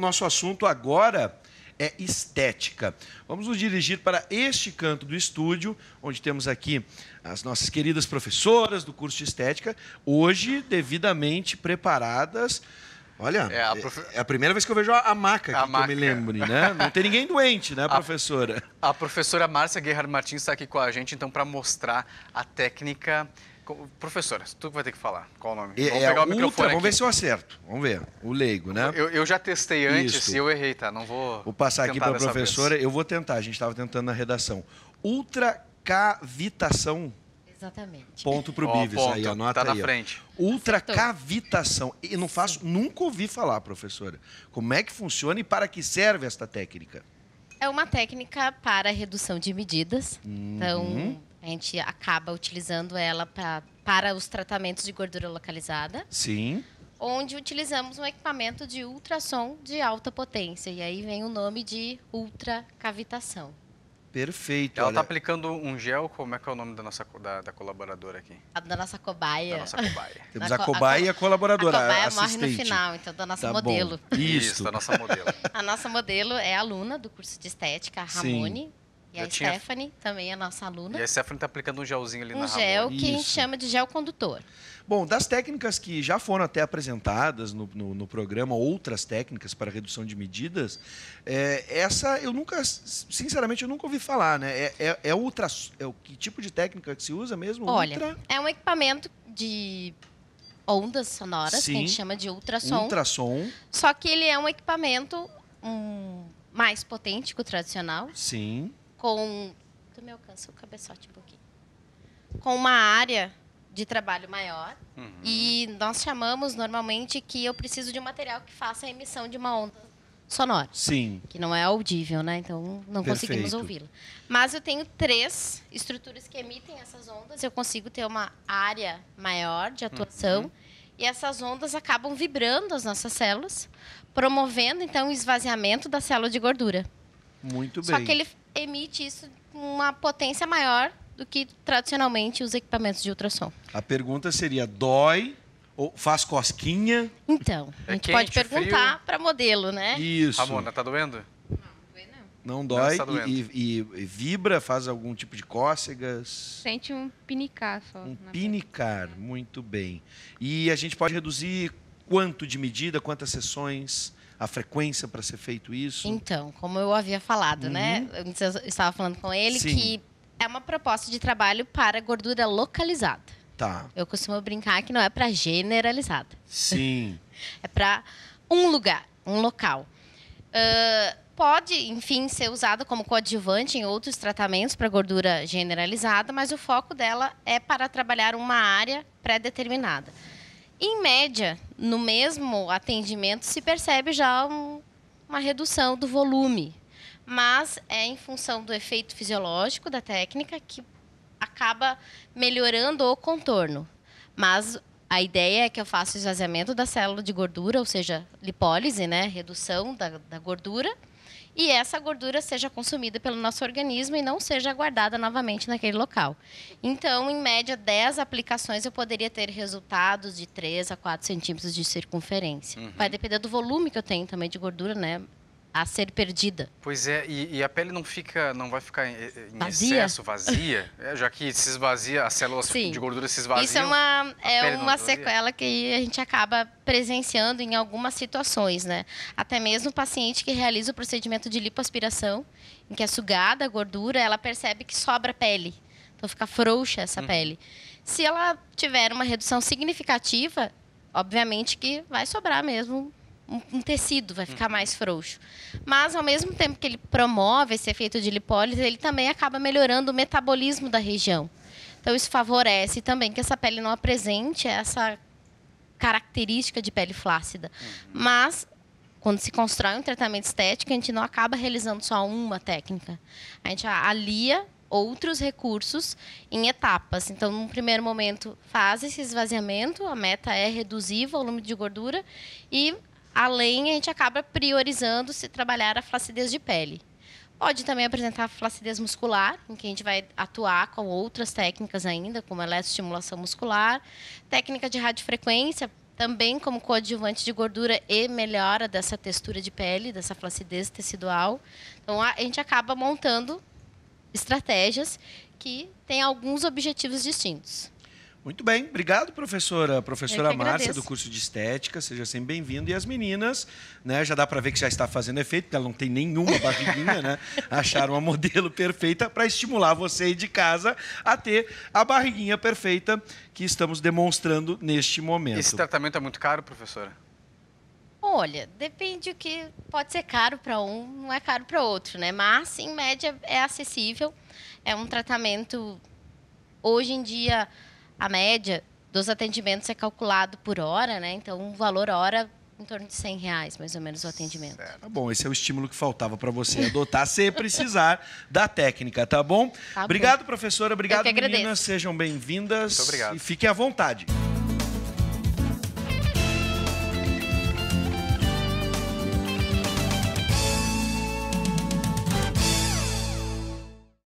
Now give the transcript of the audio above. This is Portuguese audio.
nosso assunto agora é estética. Vamos nos dirigir para este canto do estúdio, onde temos aqui as nossas queridas professoras do curso de estética, hoje devidamente preparadas. Olha, é a, é prof... é a, primeira vez que eu vejo a, maca, a que eu me lembre, né? Não tem ninguém doente, né, professora? A, a professora Márcia Guerrero Martins está aqui com a gente, então, para mostrar a técnica Professora, tu vai ter que falar. Qual o nome? É, vamos é pegar o ultra, microfone. Vamos aqui. ver se eu acerto. Vamos ver. O leigo, né? Eu, eu já testei antes e eu errei, tá? Não vou. Vou passar aqui para a professora. Vez. Eu vou tentar. A gente estava tentando na redação. Ultracavitação. Exatamente. Ponto pro oh, Bives aí, anota tá aí. na frente. Ultracavitação. E não faço, nunca ouvi falar, professora. Como é que funciona e para que serve esta técnica? É uma técnica para redução de medidas. Então, uhum. Então, a gente acaba utilizando ela pra, para os tratamentos de gordura localizada. Sim. Onde utilizamos um equipamento de ultrassom de alta potência. E aí vem o nome de ultracavitação. Perfeito. Ela está aplicando um gel, como é que é o nome da nossa da, da colaboradora aqui? A, da nossa cobaia. Da nossa cobaia. Temos da a, co cobaia e a colaboradora. A cobaia morre no final, então da nossa tá modelo. Isso, da nossa modelo. a nossa modelo é aluna do curso de estética, a Ramone. Sim. E Já a tinha... Stephanie também é nossa aluna. E a Stephanie está aplicando um gelzinho ali um na Ramon. Um gel que Isso. a gente chama de gel condutor. Bom, das técnicas que já foram até apresentadas no, no, no programa, outras técnicas para redução de medidas, é, essa eu nunca, sinceramente, eu nunca ouvi falar, né? É, é, é, ultra, é o que tipo de técnica que se usa mesmo? Olha, ultra... é um equipamento de ondas sonoras, Sim. que a gente chama de ultrassom. Ultrassom. Só que ele é um equipamento um, mais potente que o tradicional. Sim com. Tu me alcança o cabeçote um pouquinho. Com uma área de trabalho maior. Uhum. E nós chamamos normalmente que eu preciso de um material que faça a emissão de uma onda sonora. Sim. Que não é audível, né? Então não Perfeito. conseguimos ouvi-la. Mas eu tenho três estruturas que emitem essas ondas. Eu consigo ter uma área maior de atuação. Uhum. E essas ondas acabam vibrando as nossas células, promovendo então o esvaziamento da célula de gordura. Muito bem. Só que ele emite isso com uma potência maior do que tradicionalmente os equipamentos de ultrassom. A pergunta seria: dói ou faz cosquinha? Então, é a gente quente, pode perguntar para modelo, né? Isso. Ramona, tá doendo? Não dói tá não, e, e, e, vibra, faz algum tipo de cócegas. Sente um pinicar só. Um pinicar, pele. muito bem. E a gente pode reduzir quanto de medida, quantas sessões? a frequência para ser feito isso? Então, como eu havia falado, né? uhum. né? Eu estava falando com ele Sim. que é uma proposta de trabalho para gordura localizada. Tá. Eu costumo brincar que não é para generalizada. Sim. é para um lugar, um local. Uh, pode, enfim, ser usada como coadjuvante em outros tratamentos para gordura generalizada, mas o foco dela é para trabalhar uma área pré-determinada. Em média, no mesmo atendimento se percebe já um, uma redução do volume, mas é em função do efeito fisiológico da técnica que acaba melhorando o contorno. Mas a ideia é que eu faça esvaziamento da célula de gordura, ou seja, lipólise, né, redução da, da gordura, e essa gordura seja consumida pelo nosso organismo e não seja guardada novamente naquele local. Então, em média, 10 aplicações eu poderia ter resultados de 3 a 4 centímetros de circunferência. Uhum. Vai depender do volume que eu tenho também de gordura, né? a ser perdida. Pois é, e, e, a pele não fica, não vai ficar em, em vazia. excesso, vazia, é, já que se esvazia, as células Sim. de gordura se esvaziam. Isso é uma, é uma sequela que a gente acaba presenciando em algumas situações, né? Até mesmo o paciente que realiza o procedimento de lipoaspiração, em que é sugada a gordura, ela percebe que sobra pele. Então fica frouxa essa hum. pele. Se ela tiver uma redução significativa, obviamente que vai sobrar mesmo um tecido vai ficar mais frouxo. Mas, ao mesmo tempo que ele promove esse efeito de lipólise, ele também acaba melhorando o metabolismo da região. Então, isso favorece também que essa pele não apresente essa característica de pele flácida. Mas, quando se constrói um tratamento estético, a gente não acaba realizando só uma técnica. A gente alia outros recursos em etapas. Então, num primeiro momento, faz esse esvaziamento, a meta é reduzir o volume de gordura e Além, a gente acaba priorizando se trabalhar a flacidez de pele. Pode também apresentar flacidez muscular, em que a gente vai atuar com outras técnicas ainda, como eletroestimulação muscular, técnica de radiofrequência, também como coadjuvante de gordura e melhora dessa textura de pele, dessa flacidez tecidual. Então, a gente acaba montando estratégias que têm alguns objetivos distintos. Muito bem, obrigado, professora. Professora Márcia, do curso de Estética, seja sempre bem-vindo. E as meninas, né? Já dá para ver que já está fazendo efeito, porque ela não tem nenhuma barriguinha, né? Acharam a modelo perfeita para estimular você aí de casa a ter a barriguinha perfeita que estamos demonstrando neste momento. Esse tratamento é muito caro, professora? Olha, depende o que pode ser caro para um, não é caro para outro, né? Mas em média é acessível. É um tratamento hoje em dia a média dos atendimentos é calculado por hora, né? Então, um valor hora em torno de 100 reais, mais ou menos, o atendimento. Tá bom, esse é o estímulo que faltava para você adotar, se precisar da técnica, tá bom? Tá obrigado, bom. professora. Obrigado, meninas. Sejam bem-vindas. Muito obrigado. E fiquem à vontade.